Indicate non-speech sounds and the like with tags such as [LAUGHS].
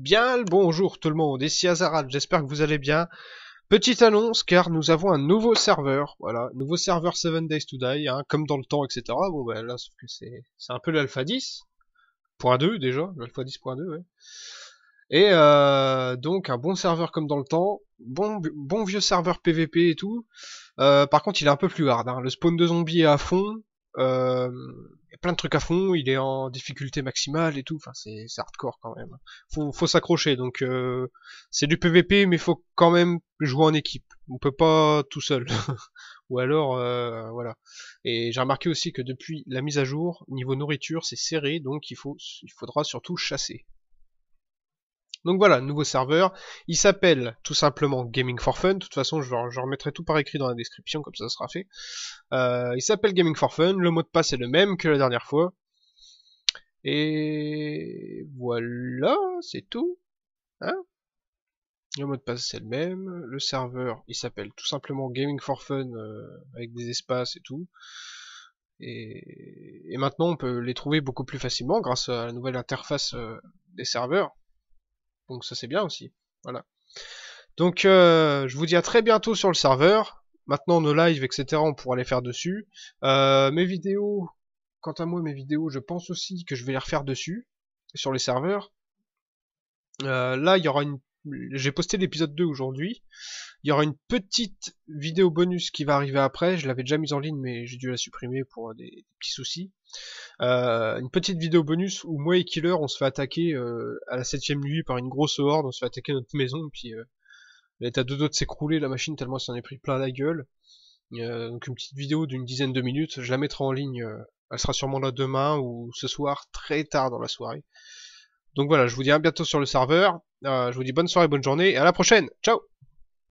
Bien le bonjour tout le monde, ici Azaral. j'espère que vous allez bien. Petite annonce, car nous avons un nouveau serveur, voilà, nouveau serveur 7 Days to Die, hein, comme dans le temps, etc. Bon ben là, sauf que c'est un peu l'alpha 10.2 déjà, l'alpha 10.2, ouais. Et euh, donc un bon serveur comme dans le temps, bon, bon vieux serveur PVP et tout. Euh, par contre, il est un peu plus hard, hein. le spawn de zombies est à fond, euh, y a plein de trucs à fond, il est en difficulté maximale et tout, enfin c'est hardcore quand même. Faut, faut s'accrocher, donc euh, c'est du PVP mais il faut quand même jouer en équipe. On peut pas tout seul. [LAUGHS] Ou alors euh, voilà. Et j'ai remarqué aussi que depuis la mise à jour, niveau nourriture, c'est serré, donc il faut il faudra surtout chasser. Donc voilà, nouveau serveur. Il s'appelle tout simplement Gaming for Fun. De toute façon, je, remettrai tout par écrit dans la description, comme ça, sera fait. Euh, il s'appelle Gaming for Fun. Le mot de passe est le même que la dernière fois. Et voilà, c'est tout. Hein le mot de passe c'est le même. Le serveur, il s'appelle tout simplement Gaming for Fun euh, avec des espaces et tout. Et, maintenant, on peut les trouver beaucoup plus facilement grâce à la nouvelle interface euh, des serveurs. Donc ça c'est bien aussi. Voilà. Donc euh, je vous dis à très bientôt sur le serveur. Maintenant nos lives, etc. On pourra les faire dessus. Euh, mes vidéos, quant à moi mes vidéos, je pense aussi que je vais les refaire dessus, sur les serveurs. Euh, là, il y aura une j'ai posté l'épisode 2 aujourd'hui. Il y aura une petite vidéo bonus qui va arriver après. Je l'avais déjà mise en ligne, mais j'ai dû la supprimer pour des, petits soucis. Euh, une petite vidéo bonus où moi et Killer, on se fait attaquer euh, à la septième nuit par une grosse horde. On se fait attaquer notre maison, puis euh, elle est à deux doigts de s'écrouler la machine tellement s'en est pris plein la gueule. Euh, donc une petite vidéo d'une dizaine de minutes. Je la mettrai en ligne. elle sera sûrement là demain ou ce soir, très tard dans la soirée. Donc voilà, je vous dis à bientôt sur le serveur. Euh, je vous dis bonne soirée, bonne journée et à la prochaine. Ciao